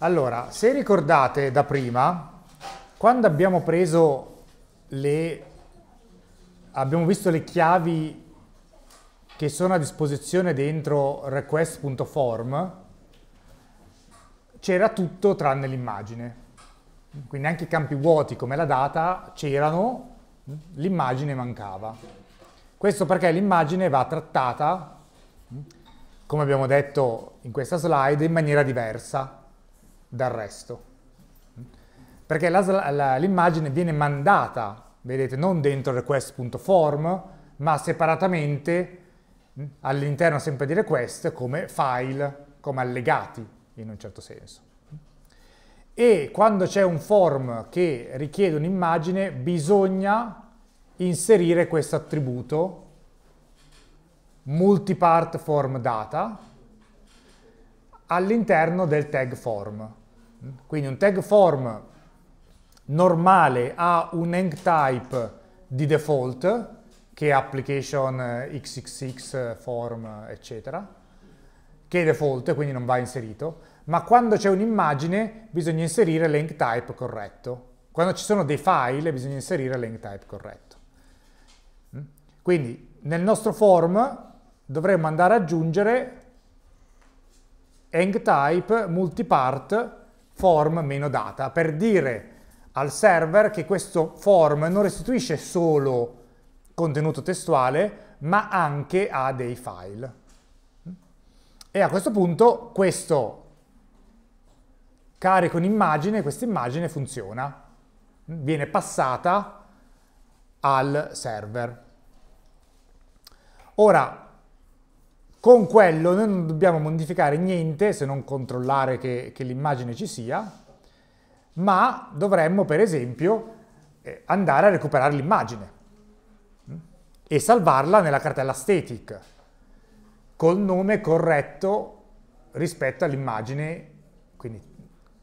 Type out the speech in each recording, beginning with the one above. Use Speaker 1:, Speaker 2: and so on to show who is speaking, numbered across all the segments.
Speaker 1: Allora, se ricordate da prima, quando abbiamo preso le... abbiamo visto le chiavi che sono a disposizione dentro request.form, c'era tutto tranne l'immagine. Quindi anche i campi vuoti come la data c'erano, l'immagine mancava. Questo perché l'immagine va trattata, come abbiamo detto in questa slide, in maniera diversa dal resto. Perché l'immagine viene mandata, vedete, non dentro request.form, ma separatamente all'interno sempre di request come file, come allegati in un certo senso. E quando c'è un form che richiede un'immagine bisogna inserire questo attributo multipart form data all'interno del tag form. Quindi un tag form normale ha un hang type di default, che è application xxx eh, eh, form, eccetera, che è default, quindi non va inserito, ma quando c'è un'immagine bisogna inserire l'hang type corretto. Quando ci sono dei file bisogna inserire l'hang type corretto. Mm? Quindi nel nostro form dovremmo andare ad aggiungere hang type multipart form meno data per dire al server che questo form non restituisce solo contenuto testuale, ma anche a dei file. E a questo punto questo carico un'immagine, questa immagine funziona, viene passata al server. Ora, con quello noi non dobbiamo modificare niente se non controllare che, che l'immagine ci sia, ma dovremmo per esempio eh, andare a recuperare l'immagine mm, e salvarla nella cartella static col nome corretto rispetto all'immagine, quindi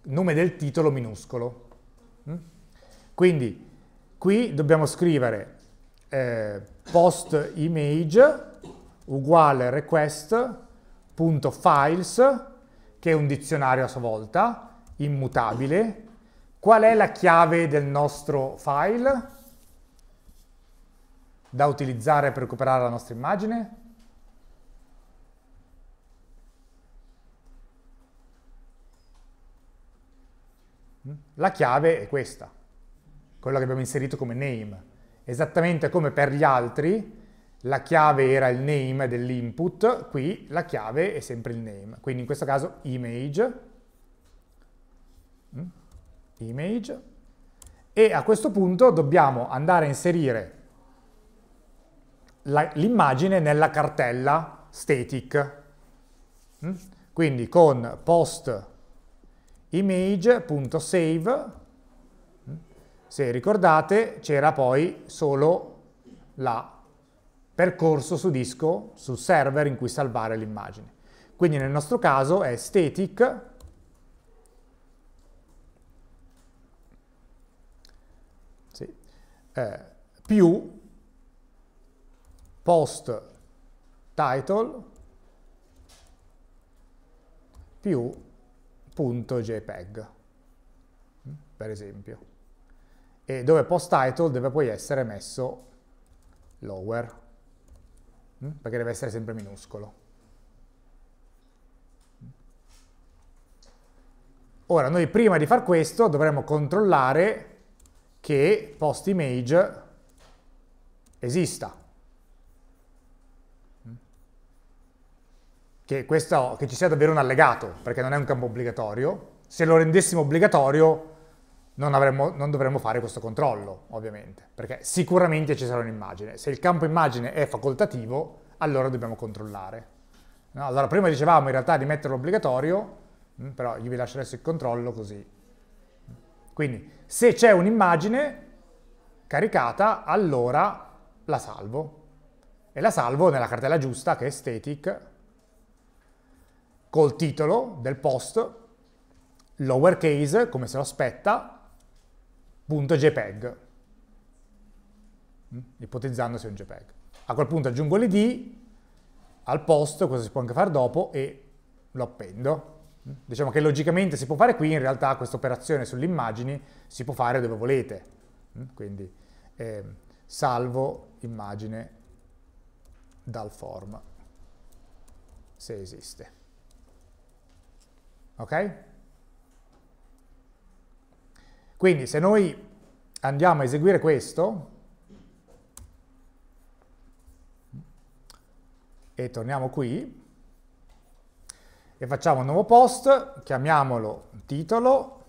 Speaker 1: nome del titolo minuscolo. Mm. Quindi qui dobbiamo scrivere eh, post image uguale request.files, che è un dizionario a sua volta, immutabile. Qual è la chiave del nostro file da utilizzare per recuperare la nostra immagine? La chiave è questa, quella che abbiamo inserito come name. Esattamente come per gli altri, la chiave era il name dell'input, qui la chiave è sempre il name, quindi in questo caso image, mm, image, e a questo punto dobbiamo andare a inserire l'immagine nella cartella static, mm? quindi con post image.save, mm, se ricordate c'era poi solo la percorso su disco, sul server in cui salvare l'immagine. Quindi nel nostro caso è static sì, eh, più post title più punto .jpeg, mm, per esempio, e dove post title deve poi essere messo lower. Mm? perché deve essere sempre minuscolo. Ora, noi prima di far questo dovremmo controllare che post image esista. Mm? Che, questo, che ci sia davvero un allegato, perché non è un campo obbligatorio. Se lo rendessimo obbligatorio non, avremmo, non dovremmo fare questo controllo, ovviamente, perché sicuramente ci sarà un'immagine. Se il campo immagine è facoltativo, allora dobbiamo controllare. No? Allora, prima dicevamo in realtà di metterlo obbligatorio, mm, però io vi lascio adesso il controllo così. Quindi, se c'è un'immagine caricata, allora la salvo. E la salvo nella cartella giusta, che è static, col titolo del post, lowercase, come se lo aspetta, .jpeg, mm? ipotizzando sia un JPEG. A quel punto aggiungo l'id al posto, cosa si può anche fare dopo, e lo appendo. Mm? Diciamo che logicamente si può fare qui, in realtà questa operazione sulle immagini si può fare dove volete. Mm? Quindi eh, salvo immagine dal form, se esiste. Ok? Quindi se noi andiamo a eseguire questo, e torniamo qui, e facciamo un nuovo post, chiamiamolo titolo,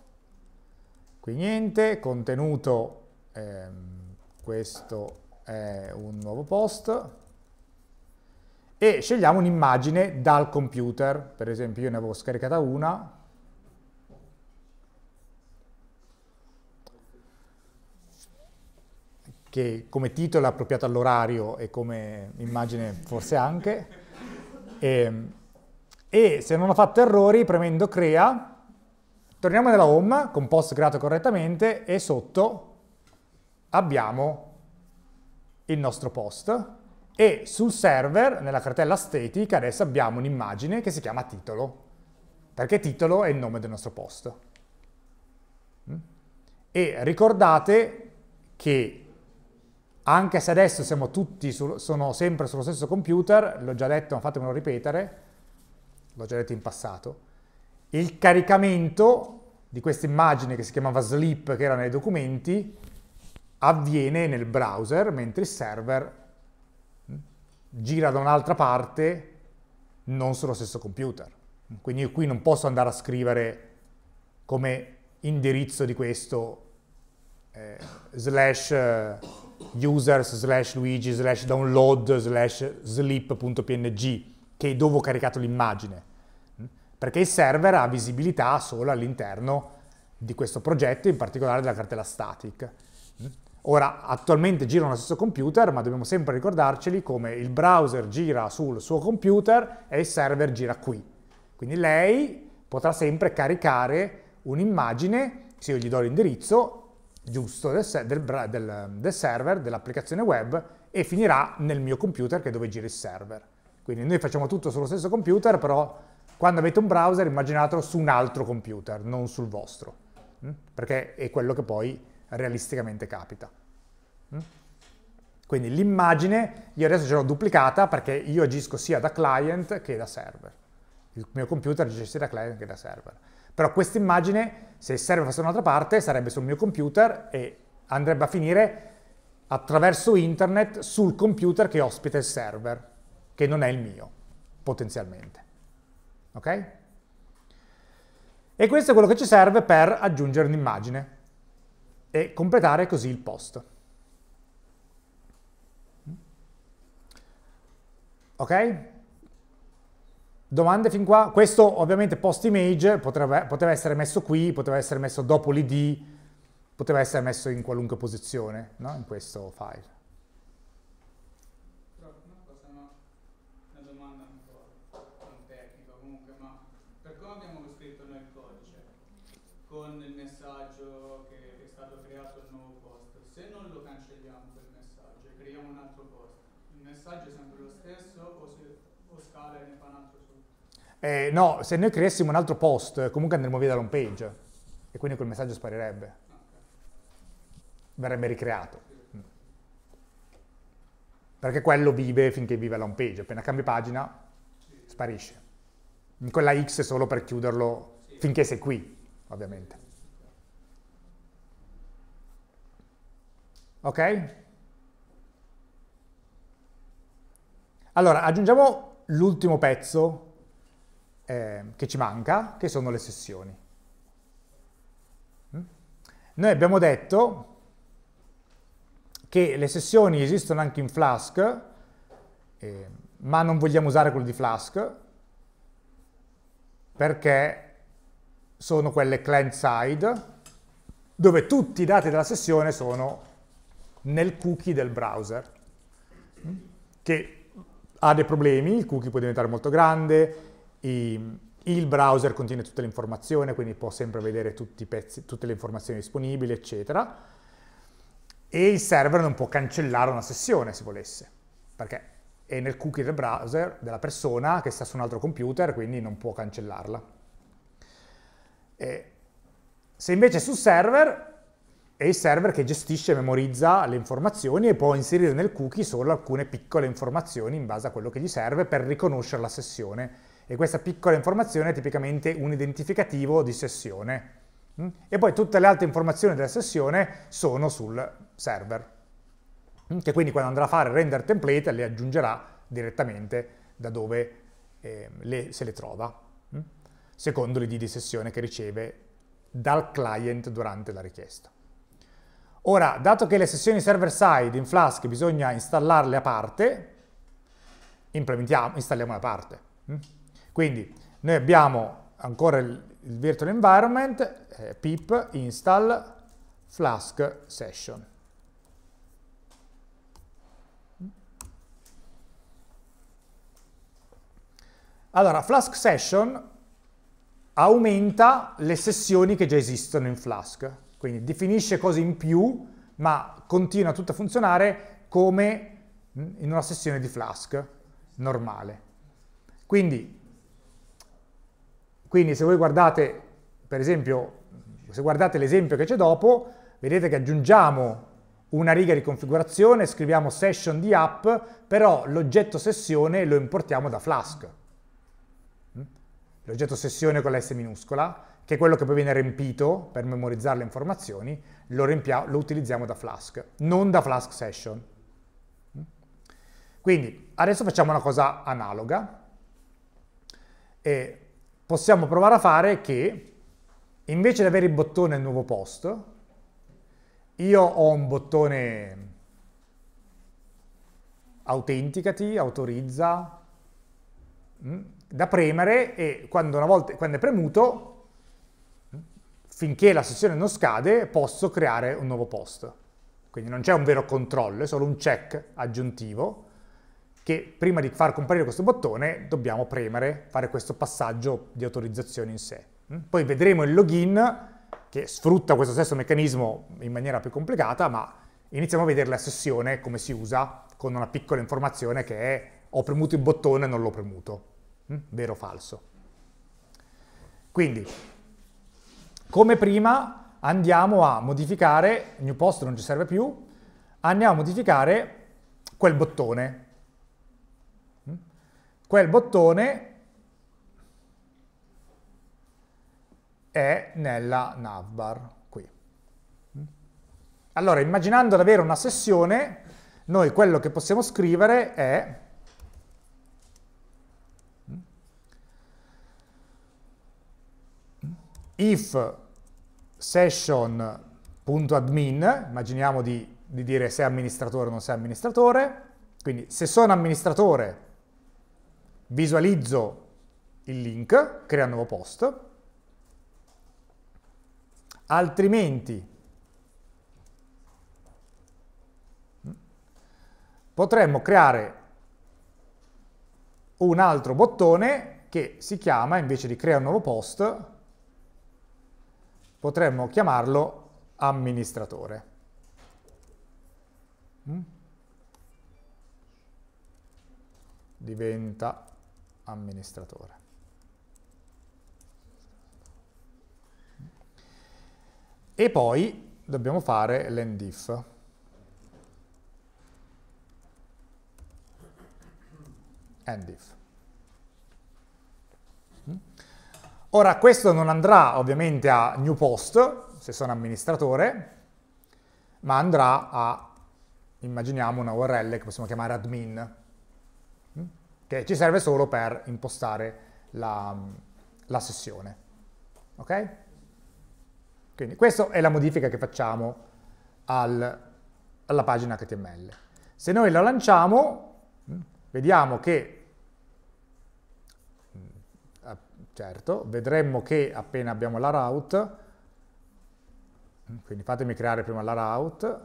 Speaker 1: qui niente, contenuto, ehm, questo è un nuovo post, e scegliamo un'immagine dal computer, per esempio io ne avevo scaricata una, che come titolo è appropriato all'orario e come immagine forse anche. E, ehm, e se non ho fatto errori, premendo crea, torniamo nella home, con post creato correttamente, e sotto abbiamo il nostro post e sul server, nella cartella statica, adesso abbiamo un'immagine che si chiama titolo, perché titolo è il nome del nostro post. Mm? E ricordate che anche se adesso siamo tutti, su, sono sempre sullo stesso computer, l'ho già detto ma fatemelo ripetere, l'ho già detto in passato, il caricamento di questa immagine che si chiamava sleep, che era nei documenti, avviene nel browser, mentre il server gira da un'altra parte, non sullo stesso computer. Quindi io qui non posso andare a scrivere come indirizzo di questo eh, slash users slash luigi slash download slash sleep.png che dove ho caricato l'immagine perché il server ha visibilità solo all'interno di questo progetto, in particolare della cartella static. Ora, attualmente girano lo stesso computer, ma dobbiamo sempre ricordarceli come il browser gira sul suo computer e il server gira qui. Quindi lei potrà sempre caricare un'immagine, se io gli do l'indirizzo, giusto del, del, del, del server, dell'applicazione web e finirà nel mio computer che è dove gira il server. Quindi noi facciamo tutto sullo stesso computer, però quando avete un browser immaginatelo su un altro computer, non sul vostro, mm? perché è quello che poi realisticamente capita. Mm? Quindi l'immagine io adesso ce l'ho duplicata perché io agisco sia da client che da server. Il mio computer agisce sia da client che da server. Però questa immagine, se serve fosse un'altra parte, sarebbe sul mio computer e andrebbe a finire attraverso internet sul computer che ospita il server, che non è il mio, potenzialmente. Ok? E questo è quello che ci serve per aggiungere un'immagine e completare così il post. Ok? Domande fin qua? Questo ovviamente post image potrebbe, poteva essere messo qui, poteva essere messo dopo l'id, poteva essere messo in qualunque posizione, no? in questo file. con il messaggio che è stato creato il nuovo post. Se non lo cancelliamo quel messaggio e creiamo un altro post, il messaggio è sempre lo stesso o, se, o scala e ne fa un altro post? Eh, no, se noi creassimo un altro post, comunque andremo via dall'home page e quindi quel messaggio sparirebbe. Verrebbe ricreato. Mm. Perché quello vive finché vive la home page, appena cambi pagina sparisce. In quella X è solo per chiuderlo finché sei qui, ovviamente. Ok? Allora, aggiungiamo l'ultimo pezzo eh, che ci manca, che sono le sessioni. Mm? Noi abbiamo detto che le sessioni esistono anche in Flask, eh, ma non vogliamo usare quello di Flask, perché sono quelle client-side, dove tutti i dati della sessione sono nel cookie del browser, mm? che ha dei problemi, il cookie può diventare molto grande, il browser contiene tutte le informazioni, quindi può sempre vedere pezzi, tutte le informazioni disponibili, eccetera. E il server non può cancellare una sessione se volesse, perché è nel cookie del browser della persona che sta su un altro computer, quindi non può cancellarla. E se invece è sul server, è il server che gestisce e memorizza le informazioni e può inserire nel cookie solo alcune piccole informazioni in base a quello che gli serve per riconoscere la sessione e questa piccola informazione è tipicamente un identificativo di sessione. Mm? E poi tutte le altre informazioni della sessione sono sul server, mm? che quindi quando andrà a fare render template le aggiungerà direttamente da dove eh, le, se le trova, mm? secondo l'id di sessione che riceve dal client durante la richiesta. Ora, dato che le sessioni server-side in Flask bisogna installarle a parte, implementiamo, installiamo a parte. Quindi noi abbiamo ancora il, virtual environment, eh, pip install flask session. Allora, Flask Session aumenta le sessioni che già esistono in Flask, quindi definisce cose in più, ma continua tutto a funzionare come in una sessione di Flask normale. Quindi quindi se voi guardate, per esempio, se guardate l'esempio che c'è dopo, vedete che aggiungiamo una riga di configurazione, scriviamo session di app, però l'oggetto sessione lo importiamo da Flask. Mm? L'oggetto sessione con la S minuscola, che è quello che poi viene riempito per memorizzare le informazioni, lo, lo utilizziamo da Flask, non da Flask session. Mm? Quindi adesso facciamo una cosa analoga. E possiamo provare a fare che invece di avere il bottone al nuovo posto, io ho un bottone autenticati, autorizza, mm, da premere e quando, una volta, quando è premuto, mm, finché la sessione non scade, posso creare un nuovo post. Quindi non c'è un vero controllo, è solo un check aggiuntivo che prima di far comparire questo bottone dobbiamo premere, fare questo passaggio di autorizzazione in sé. Mm? Poi vedremo il login che sfrutta questo stesso meccanismo in maniera più complicata, ma iniziamo a vedere la sessione, come si usa, con una piccola informazione che è ho premuto il bottone e non l'ho premuto, mm? vero o falso. Quindi, come prima, andiamo a modificare, new post non ci serve più, andiamo a modificare quel bottone, quel bottone è nella navbar qui. Allora, immaginando di avere una sessione, noi quello che possiamo scrivere è if session.admin, immaginiamo di, di dire se è amministratore o non se amministratore, quindi se sono amministratore visualizzo il link, crea un nuovo post, altrimenti potremmo creare un altro bottone che si chiama, invece di crea un nuovo post, potremmo chiamarlo amministratore. Mm? Diventa amministratore. E poi dobbiamo fare l'endif. Endif. Ora questo non andrà ovviamente a new post, se sono amministratore, ma andrà a, immaginiamo, una URL che possiamo chiamare admin che ci serve solo per impostare la, la sessione. Ok? Quindi questa è la modifica che facciamo al, alla pagina HTML. Se noi la lanciamo, mm, vediamo che mm, ah, certo, vedremmo che appena abbiamo la route, quindi fatemi creare prima la route,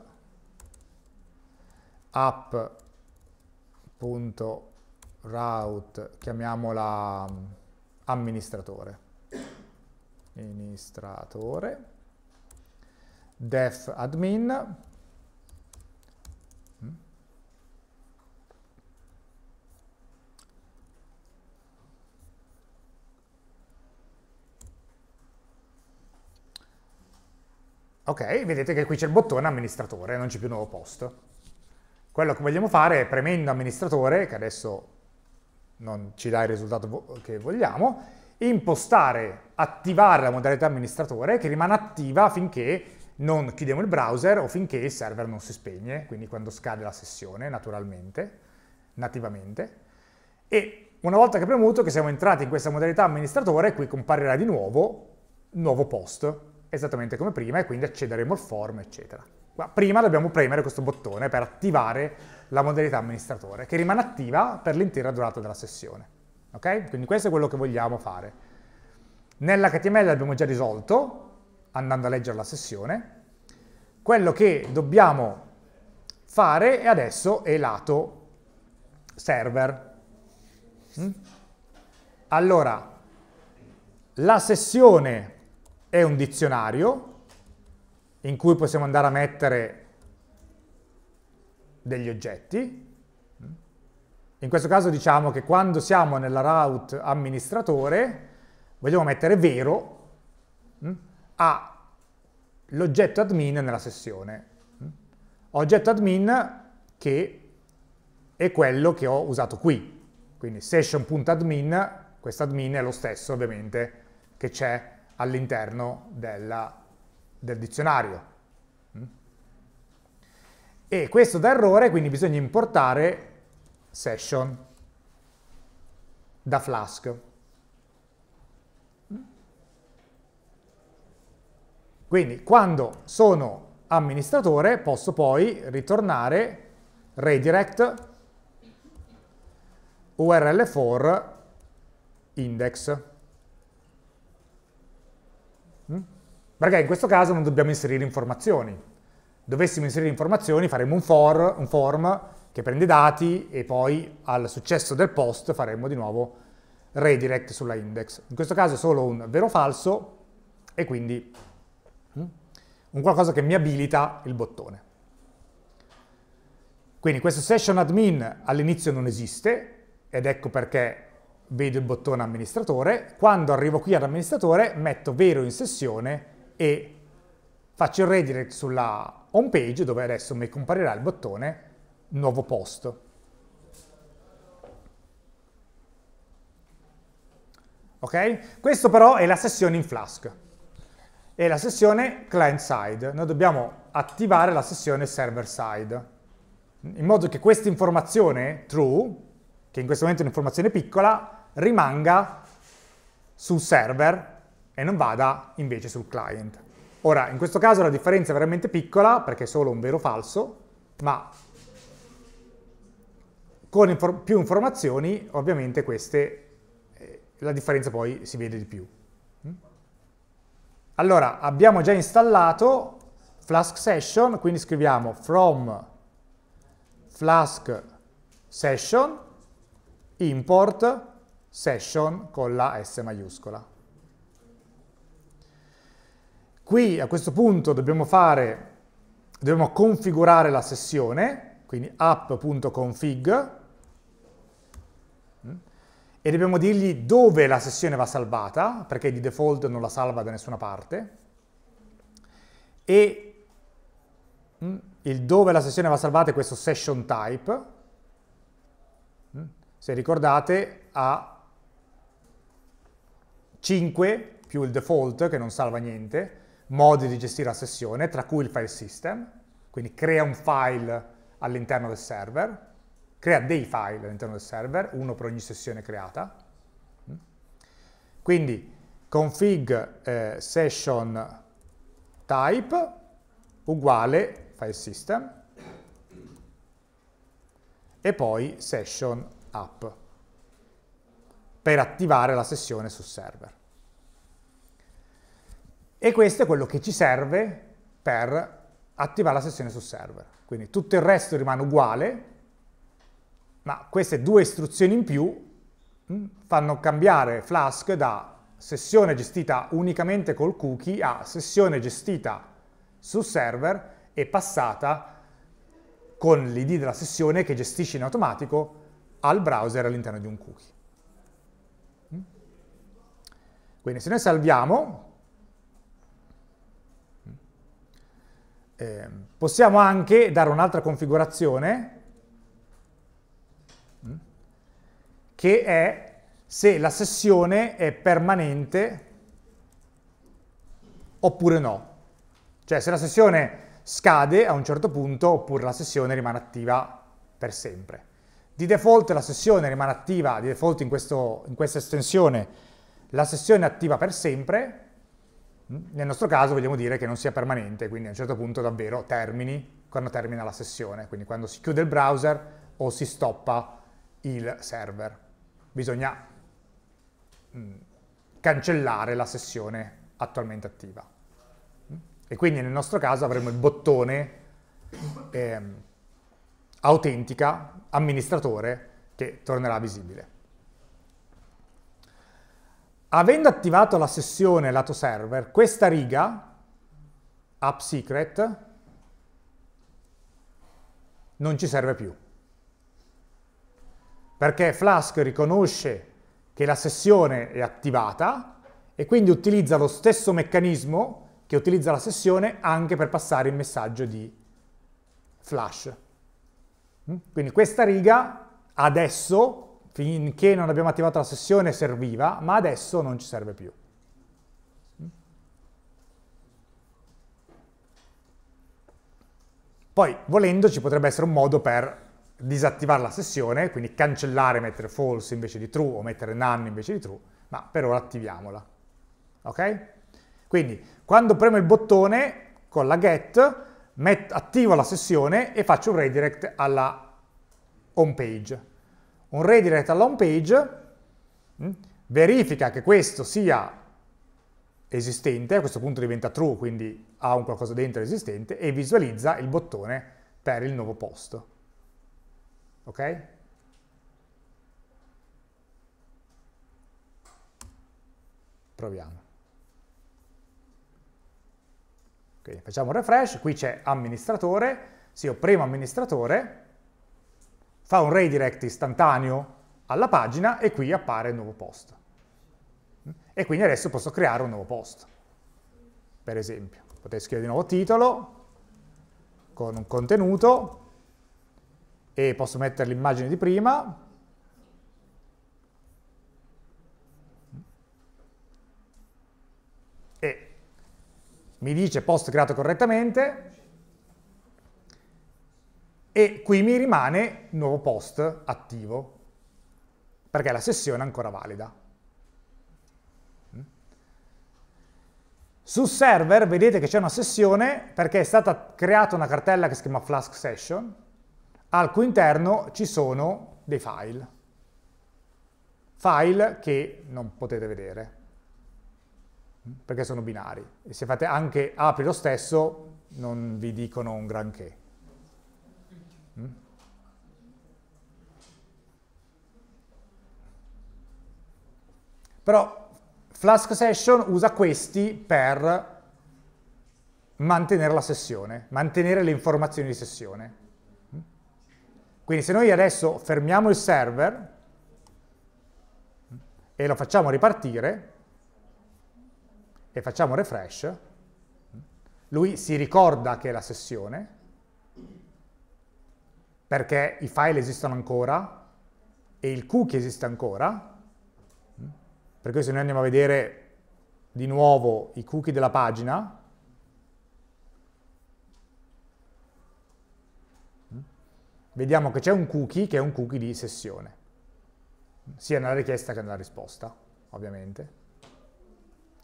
Speaker 1: app.pagina route, chiamiamola mm, amministratore, amministratore, def admin, mm. Ok, vedete che qui c'è il bottone amministratore, non c'è più nuovo posto. Quello che vogliamo fare è premendo amministratore, che adesso non ci dà il risultato che vogliamo, impostare, attivare la modalità amministratore che rimane attiva finché non chiudiamo il browser o finché il server non si spegne, quindi quando scade la sessione naturalmente, nativamente. E una volta che premuto che siamo entrati in questa modalità amministratore, qui comparirà di nuovo nuovo post, esattamente come prima, e quindi accederemo al form, eccetera. Ma prima dobbiamo premere questo bottone per attivare la modalità amministratore, che rimane attiva per l'intera durata della sessione. Ok? Quindi questo è quello che vogliamo fare. Nell'HTML l'abbiamo già risolto, andando a leggere la sessione. Quello che dobbiamo fare è adesso è lato server. Mm? Allora, la sessione è un dizionario in cui possiamo andare a mettere degli oggetti. In questo caso diciamo che quando siamo nella route amministratore vogliamo mettere vero mm, all'oggetto admin nella sessione. Mm. Oggetto admin che è quello che ho usato qui. Quindi session.admin, questo admin è lo stesso ovviamente che c'è all'interno della del dizionario. Mm? E questo da errore, quindi bisogna importare session da Flask. Mm? Quindi quando sono amministratore posso poi ritornare redirect url for index. Perché in questo caso non dobbiamo inserire informazioni. Dovessimo inserire informazioni faremmo un, for, un form che prende dati e poi al successo del post faremmo di nuovo redirect sulla index. In questo caso è solo un vero falso e quindi mm, un qualcosa che mi abilita il bottone. Quindi questo session admin all'inizio non esiste ed ecco perché vedo il bottone amministratore. Quando arrivo qui all'amministratore metto vero in sessione e faccio il redirect sulla home page dove adesso mi comparirà il bottone nuovo post. Ok? Questo però è la sessione in Flask. È la sessione client-side. Noi dobbiamo attivare la sessione server-side. In modo che questa informazione true, che in questo momento è un'informazione piccola, rimanga sul server e non vada invece sul client. Ora, in questo caso la differenza è veramente piccola perché è solo un vero falso, ma con infor più informazioni ovviamente queste, eh, la differenza poi si vede di più. Mm? Allora, abbiamo già installato Flask Session, quindi scriviamo from Flask Session import session con la S maiuscola. Qui a questo punto dobbiamo fare, dobbiamo configurare la sessione, quindi app.config, mm, e dobbiamo dirgli dove la sessione va salvata, perché di default non la salva da nessuna parte, e mm, il dove la sessione va salvata è questo session type, mm, se ricordate ha 5 più il default che non salva niente, modi di gestire la sessione, tra cui il file system, quindi crea un file all'interno del server, crea dei file all'interno del server, uno per ogni sessione creata. Quindi config eh, session type uguale file system e poi session app per attivare la sessione sul server. E questo è quello che ci serve per attivare la sessione sul server. Quindi tutto il resto rimane uguale, ma queste due istruzioni in più mm, fanno cambiare Flask da sessione gestita unicamente col cookie a sessione gestita sul server e passata con l'id della sessione che gestisce in automatico al browser all'interno di un cookie. Mm. Quindi se noi salviamo Eh, possiamo anche dare un'altra configurazione mm, che è se la sessione è permanente oppure no. Cioè se la sessione scade a un certo punto oppure la sessione rimane attiva per sempre. Di default la sessione rimane attiva, di default in, questo, in questa estensione la sessione è attiva per sempre, nel nostro caso vogliamo dire che non sia permanente, quindi a un certo punto davvero termini quando termina la sessione, quindi quando si chiude il browser o si stoppa il server. Bisogna mm, cancellare la sessione attualmente attiva. E quindi nel nostro caso avremo il bottone eh, autentica amministratore che tornerà visibile. Avendo attivato la sessione lato server, questa riga, app secret, non ci serve più. Perché Flask riconosce che la sessione è attivata e quindi utilizza lo stesso meccanismo che utilizza la sessione anche per passare il messaggio di flash. Mm? Quindi questa riga adesso finché non abbiamo attivato la sessione serviva, ma adesso non ci serve più. Poi, volendo, ci potrebbe essere un modo per disattivare la sessione, quindi cancellare mettere false invece di true o mettere none invece di true, ma per ora attiviamola. Ok? Quindi, quando premo il bottone con la get, attivo la sessione e faccio un redirect alla home page un redirect alla home page, mm, verifica che questo sia esistente, a questo punto diventa true, quindi ha un qualcosa dentro esistente, e visualizza il bottone per il nuovo post. Ok? Proviamo. Okay, facciamo un refresh, qui c'è amministratore, se io premo amministratore, fa un redirect istantaneo alla pagina e qui appare il nuovo post. E quindi adesso posso creare un nuovo post, per esempio. Potrei scrivere di nuovo titolo, con un contenuto, e posso mettere l'immagine di prima, e mi dice post creato correttamente, e qui mi rimane nuovo post attivo, perché la sessione è ancora valida. Sul server vedete che c'è una sessione perché è stata creata una cartella che si chiama Flask Session, al cui interno ci sono dei file. File che non potete vedere, perché sono binari. E se fate anche apri lo stesso, non vi dicono un granché. Però Flask Session usa questi per mantenere la sessione, mantenere le informazioni di sessione. Quindi se noi adesso fermiamo il server e lo facciamo ripartire e facciamo refresh, lui si ricorda che è la sessione perché i file esistono ancora e il cookie esiste ancora perché se noi andiamo a vedere di nuovo i cookie della pagina, vediamo che c'è un cookie che è un cookie di sessione, sia nella richiesta che nella risposta, ovviamente,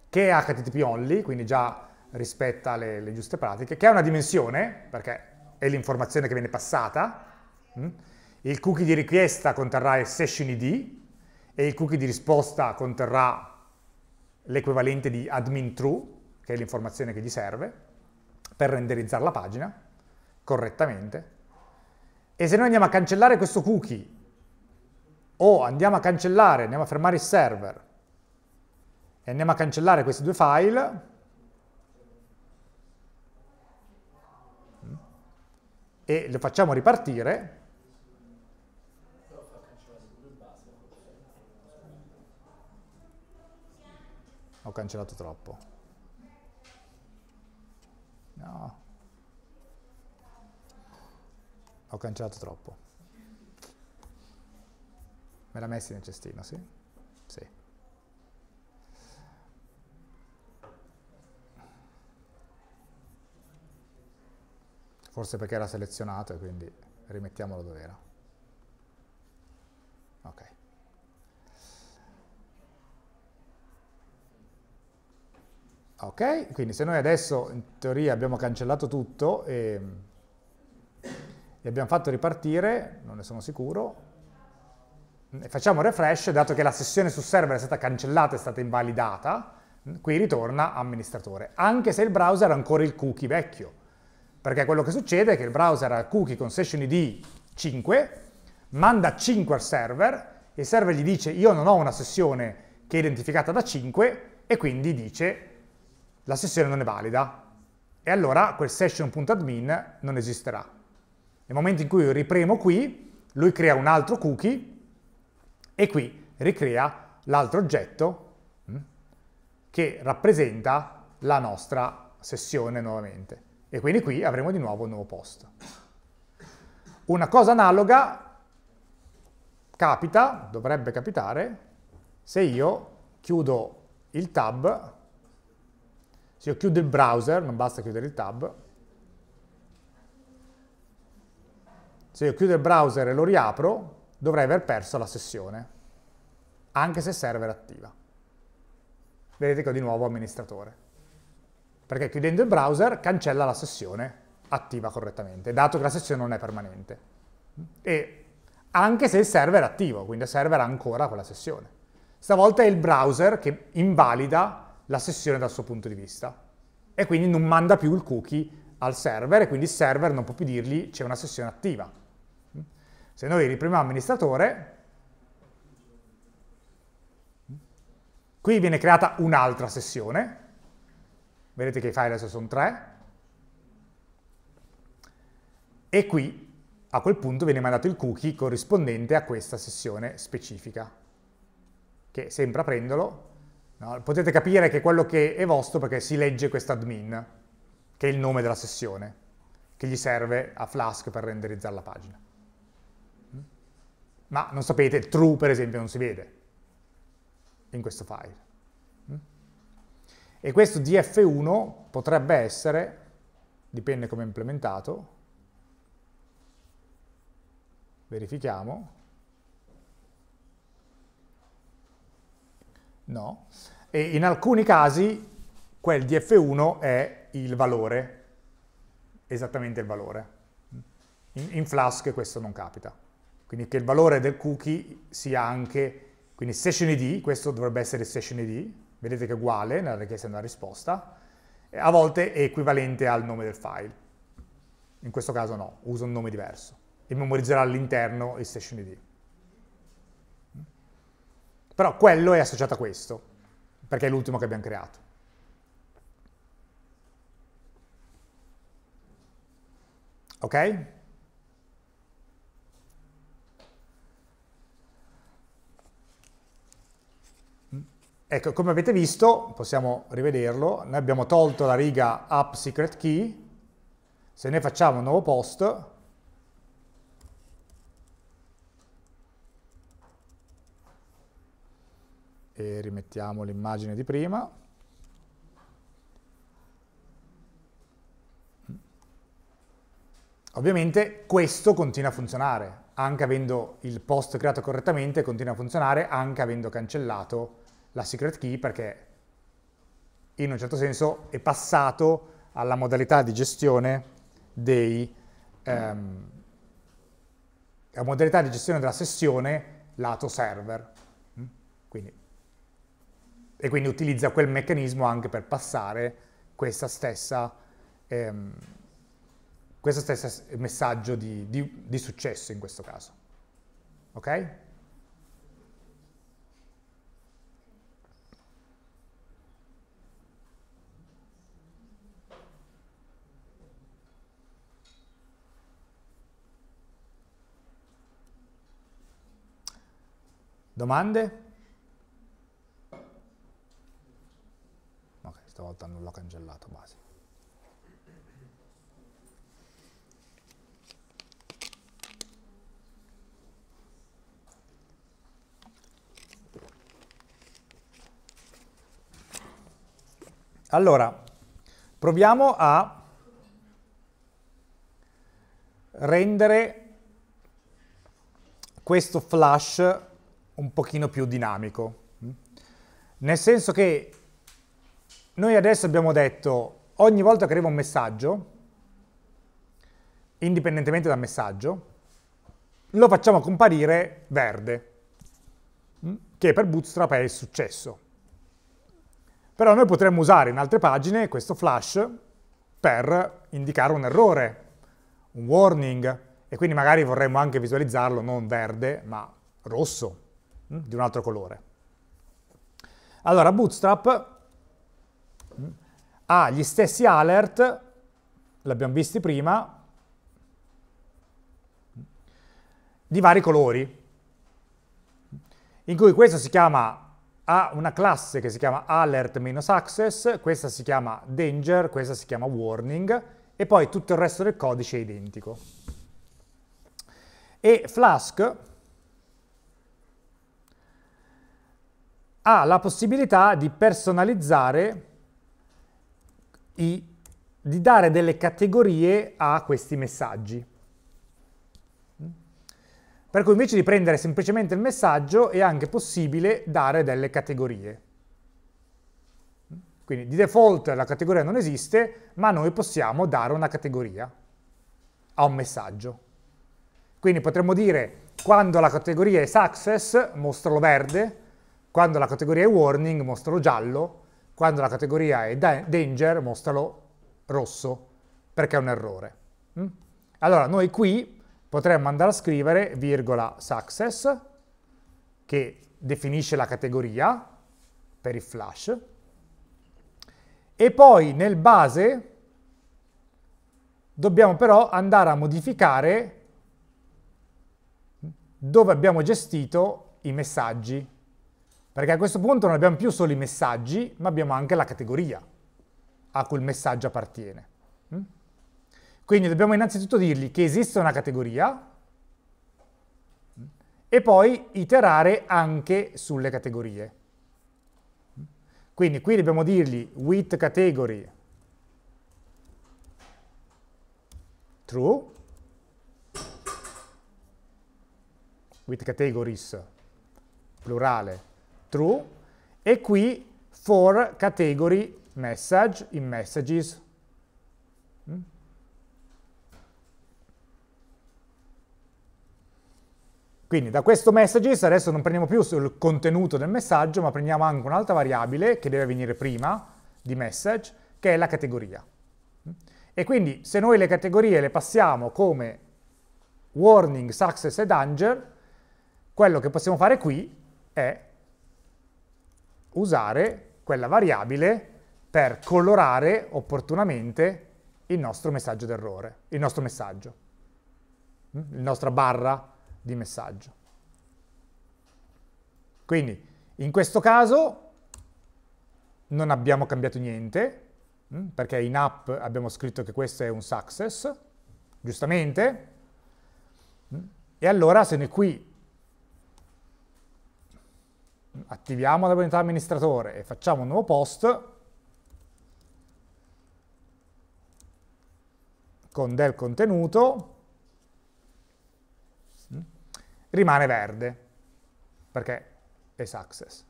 Speaker 1: che è HTTP only, quindi già rispetta le, le giuste pratiche, che ha una dimensione, perché è l'informazione che viene passata, mm. il cookie di richiesta conterrà il session ID, e il cookie di risposta conterrà l'equivalente di admin true, che è l'informazione che gli serve, per renderizzare la pagina correttamente. E se noi andiamo a cancellare questo cookie, o andiamo a cancellare, andiamo a fermare il server, e andiamo a cancellare questi due file, mm, e lo facciamo ripartire, Ho cancellato troppo. No. Ho cancellato troppo. Me l'ha messi nel cestino, sì? Sì. Forse perché era selezionato e quindi rimettiamolo dove era. Ok. Ok? Quindi se noi adesso in teoria abbiamo cancellato tutto e, e abbiamo fatto ripartire, non ne sono sicuro, facciamo refresh, dato che la sessione su server è stata cancellata, è stata invalidata, qui ritorna amministratore, anche se il browser ha ancora il cookie vecchio, perché quello che succede è che il browser ha il cookie con session ID 5, manda 5 al server, il server gli dice io non ho una sessione che è identificata da 5 e quindi dice la sessione non è valida e allora quel session.admin non esisterà. Nel momento in cui io ripremo qui, lui crea un altro cookie e qui ricrea l'altro oggetto mm, che rappresenta la nostra sessione nuovamente. E quindi qui avremo di nuovo un nuovo post. Una cosa analoga capita, dovrebbe capitare, se io chiudo il tab se io chiudo il browser, non basta chiudere il tab, se io chiudo il browser e lo riapro, dovrei aver perso la sessione, anche se server attiva. Vedete che ho di nuovo amministratore. Perché chiudendo il browser cancella la sessione attiva correttamente, dato che la sessione non è permanente. E anche se il server è attivo, quindi il server ha ancora quella sessione. Stavolta è il browser che invalida la sessione dal suo punto di vista e quindi non manda più il cookie al server e quindi il server non può più dirgli c'è una sessione attiva. Se noi riprimiamo amministratore, qui viene creata un'altra sessione, vedete che i file adesso sono tre, e qui a quel punto viene mandato il cookie corrispondente a questa sessione specifica, che sempre aprendolo No? Potete capire che quello che è vostro perché si legge questo admin, che è il nome della sessione, che gli serve a Flask per renderizzare la pagina. Mm? Ma non sapete, true per esempio non si vede in questo file. Mm? E questo df1 potrebbe essere, dipende come è implementato, verifichiamo, No. E in alcuni casi quel di f1 è il valore, esattamente il valore. In, in Flask questo non capita. Quindi che il valore del cookie sia anche, quindi session id, questo dovrebbe essere session id, vedete che è uguale nella richiesta e nella risposta, a volte è equivalente al nome del file. In questo caso no, uso un nome diverso e memorizzerà all'interno il session id. Però quello è associato a questo, perché è l'ultimo che abbiamo creato. Ok? Ecco, come avete visto, possiamo rivederlo, noi abbiamo tolto la riga app secret key, se noi facciamo un nuovo post, e rimettiamo l'immagine di prima. Ovviamente questo continua a funzionare, anche avendo il post creato correttamente, continua a funzionare anche avendo cancellato la secret key perché in un certo senso è passato alla modalità di gestione dei ehm, la modalità di gestione della sessione lato server. Mm? Quindi e quindi utilizza quel meccanismo anche per passare questa stessa, ehm, questo stesso messaggio di, di, di successo in questo caso. Ok? Domande? volta non l'ho cancellato base. Allora, proviamo a rendere questo flash un pochino più dinamico, nel senso che noi adesso abbiamo detto ogni volta che arriva un messaggio, indipendentemente dal messaggio, lo facciamo comparire verde, mm, che per Bootstrap è il successo. Però noi potremmo usare in altre pagine questo flash per indicare un errore, un warning, e quindi magari vorremmo anche visualizzarlo non verde, ma rosso, mm, di un altro colore. Allora, Bootstrap ha gli stessi alert, l'abbiamo visti prima, di vari colori, in cui questo si chiama ha una classe che si chiama alert-access, questa si chiama danger, questa si chiama warning, e poi tutto il resto del codice è identico. E Flask ha la possibilità di personalizzare i, di dare delle categorie a questi messaggi. Per cui invece di prendere semplicemente il messaggio è anche possibile dare delle categorie. Quindi di default la categoria non esiste, ma noi possiamo dare una categoria a un messaggio. Quindi potremmo dire quando la categoria è success mostralo verde, quando la categoria è warning mostralo giallo, quando la categoria è danger, mostralo rosso, perché è un errore. Mm? Allora, noi qui potremmo andare a scrivere virgola success, che definisce la categoria per il flash, e poi nel base dobbiamo però andare a modificare dove abbiamo gestito i messaggi perché a questo punto non abbiamo più solo i messaggi, ma abbiamo anche la categoria a cui il messaggio appartiene. Mm? Quindi dobbiamo innanzitutto dirgli che esiste una categoria mm, e poi iterare anche sulle categorie. Mm? Quindi qui dobbiamo dirgli with category true, with categories plurale true, e qui for category message in messages. Mm? Quindi da questo messages adesso non prendiamo più il contenuto del messaggio, ma prendiamo anche un'altra variabile che deve venire prima di message, che è la categoria. Mm? E quindi se noi le categorie le passiamo come warning, success e danger, quello che possiamo fare qui è usare quella variabile per colorare opportunamente il nostro messaggio d'errore, il nostro messaggio, mm? la nostra barra di messaggio. Quindi in questo caso non abbiamo cambiato niente, mm? perché in app abbiamo scritto che questo è un success, giustamente, mm? e allora se noi qui attiviamo la bontà amministratore e facciamo un nuovo post con del contenuto mm, rimane verde perché è success.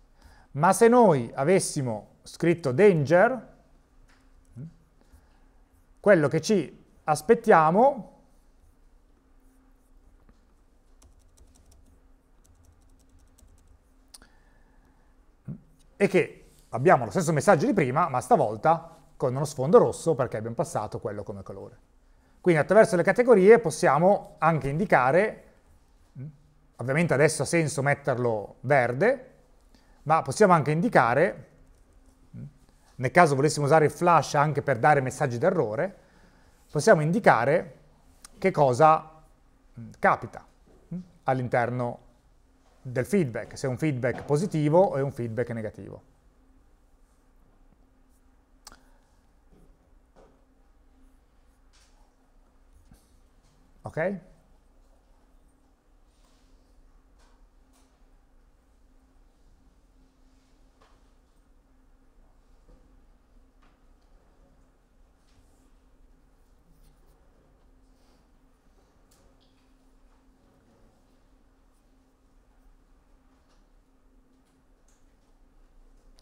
Speaker 1: Ma se noi avessimo scritto danger, mm, quello che ci aspettiamo e che abbiamo lo stesso messaggio di prima, ma stavolta con uno sfondo rosso perché abbiamo passato quello come colore. Quindi attraverso le categorie possiamo anche indicare, ovviamente adesso ha senso metterlo verde, ma possiamo anche indicare, nel caso volessimo usare il flash anche per dare messaggi d'errore, possiamo indicare che cosa mm, capita mm, all'interno del feedback, se è un feedback positivo o è un feedback negativo. Ok?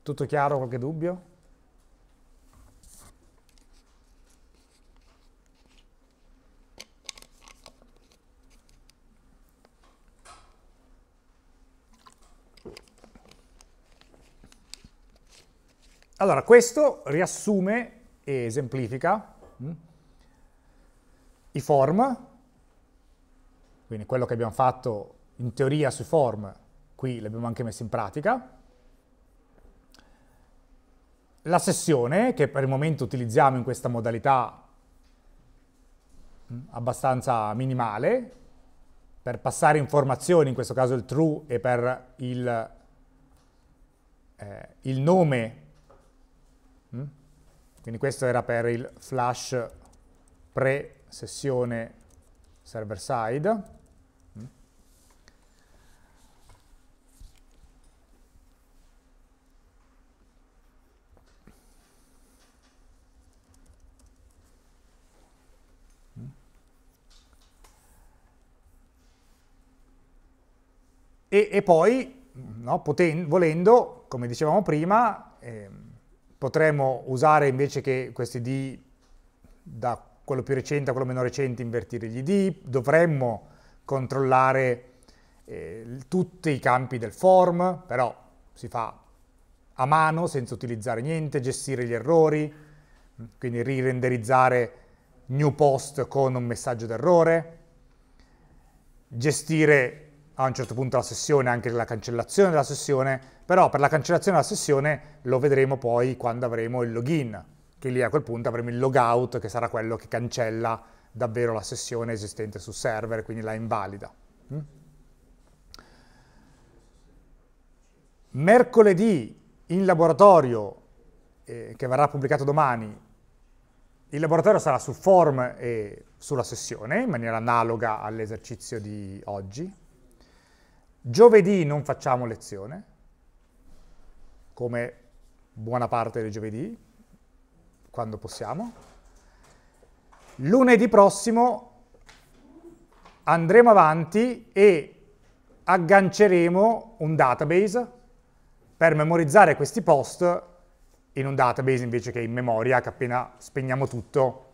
Speaker 1: Tutto chiaro? Qualche dubbio? Allora, questo riassume e esemplifica mh, mm, i form, quindi quello che abbiamo fatto in teoria sui form, qui l'abbiamo anche messo in pratica, la sessione, che per il momento utilizziamo in questa modalità mm, abbastanza minimale, per passare informazioni, in questo caso il true, e per il, eh, il nome, mm? quindi questo era per il flash pre-sessione server-side, e, e poi, no, poten, volendo, come dicevamo prima, eh, potremmo usare invece che questi D da quello più recente a quello meno recente invertire gli D, dovremmo controllare eh, tutti i campi del form, però si fa a mano senza utilizzare niente, gestire gli errori, quindi rirenderizzare new post con un messaggio d'errore, gestire a un certo punto la sessione, anche la cancellazione della sessione, però per la cancellazione della sessione lo vedremo poi quando avremo il login, che lì a quel punto avremo il logout, che sarà quello che cancella davvero la sessione esistente sul server, quindi la invalida. Mm? Mercoledì in laboratorio, eh, che verrà pubblicato domani, il laboratorio sarà su form e sulla sessione, in maniera analoga all'esercizio di oggi, Giovedì non facciamo lezione, come buona parte dei giovedì, quando possiamo. Lunedì prossimo andremo avanti e agganceremo un database per memorizzare questi post in un database invece che in memoria che appena spegniamo tutto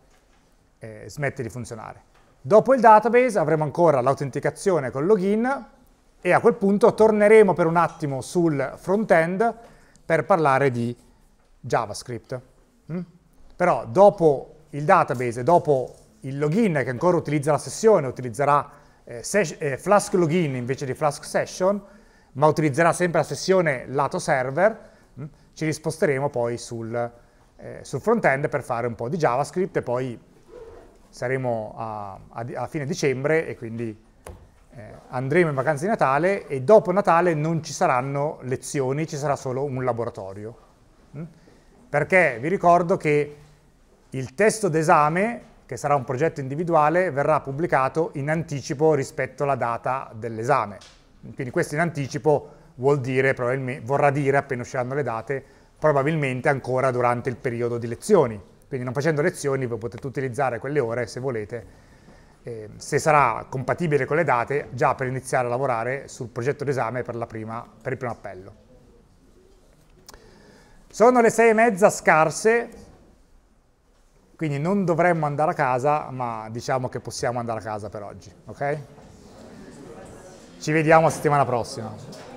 Speaker 1: eh, smette di funzionare. Dopo il database avremo ancora l'autenticazione con login e a quel punto torneremo per un attimo sul front-end per parlare di JavaScript. Mm? Però dopo il database, dopo il login che ancora utilizza la sessione, utilizzerà eh, ses eh, Flask login invece di Flask session, ma utilizzerà sempre la sessione lato server, mm? ci risposteremo poi sul, eh, sul front-end per fare un po' di JavaScript e poi saremo a, a, a fine dicembre e quindi eh, andremo in vacanza di Natale e dopo Natale non ci saranno lezioni, ci sarà solo un laboratorio. Mm? Perché vi ricordo che il testo d'esame, che sarà un progetto individuale, verrà pubblicato in anticipo rispetto alla data dell'esame. Quindi questo in anticipo dire, vorrà dire, appena usciranno le date, probabilmente ancora durante il periodo di lezioni. Quindi non facendo lezioni voi potete utilizzare quelle ore se volete eh, se sarà compatibile con le date, già per iniziare a lavorare sul progetto d'esame per, per, il primo appello. Sono le sei e mezza scarse, quindi non dovremmo andare a casa, ma diciamo che possiamo andare a casa per oggi, ok? Ci vediamo la settimana prossima.